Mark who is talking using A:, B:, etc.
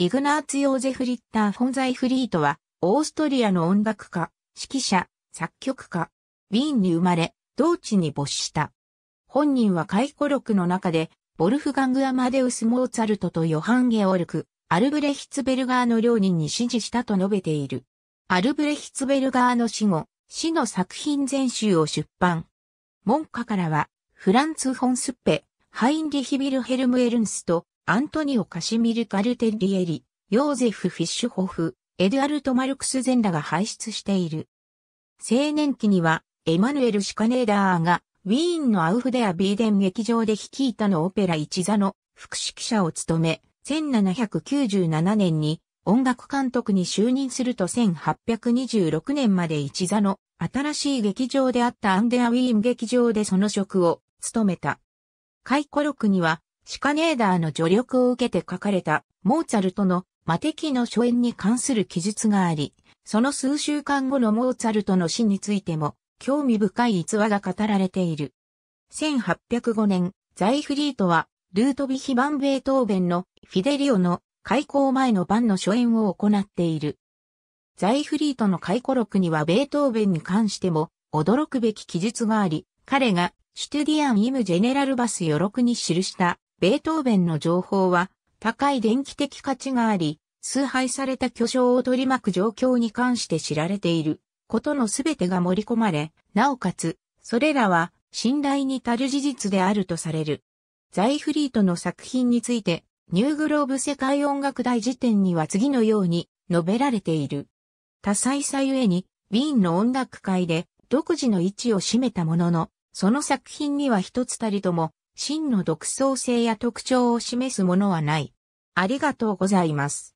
A: イグナーツ・ヨーゼフ・リッター・フォン・ザイフリートは、オーストリアの音楽家、指揮者、作曲家、ウィーンに生まれ、同地に没した。本人は回顧録の中で、ボルフガング・アマデウス・モーツァルトとヨハン・ゲオルク、アルブレヒツベルガーの両人に指示したと述べている。アルブレヒツベルガーの死後、死の作品全集を出版。門下からは、フランツ・フォン・スッペ、ハインリヒ・ビルヘルム・エルンスト、アントニオ・カシミル・カルテリエリ、ヨーゼフ・フィッシュホフ、エドアルト・マルクス・ゼンらが輩出している。青年期には、エマヌエル・シカネーダーが、ウィーンのアウフデア・ビーデン劇場で率いたのオペラ一座の副指揮者を務め、1797年に音楽監督に就任すると1826年まで一座の新しい劇場であったアンデアウィーン劇場でその職を務めた。回顧録にはシカネーダーの助力を受けて書かれたモーツァルトの魔敵の初演に関する記述があり、その数週間後のモーツァルトの死についても興味深い逸話が語られている。1805年、ザイフリートはルートビヒ版ベートーベンのフィデリオの開校前の晩の初演を行っている。ザイフリートの回顧録にはベートーベンに関しても驚くべき記述があり、彼がシュトゥディアン・イム・ジェネラル・バス・ヨロクに記したベートーベンの情報は高い電気的価値があり、崇拝された巨匠を取り巻く状況に関して知られていることのすべてが盛り込まれ、なおかつ、それらは信頼に足る事実であるとされる。ザイフリートの作品について、ニューグローブ世界音楽大辞典には次のように述べられている。多彩さゆえに、ウィーンの音楽界で独自の位置を占めたものの、その作品には一つたりとも真の独創性や特徴を示すものはない。ありがとうございます。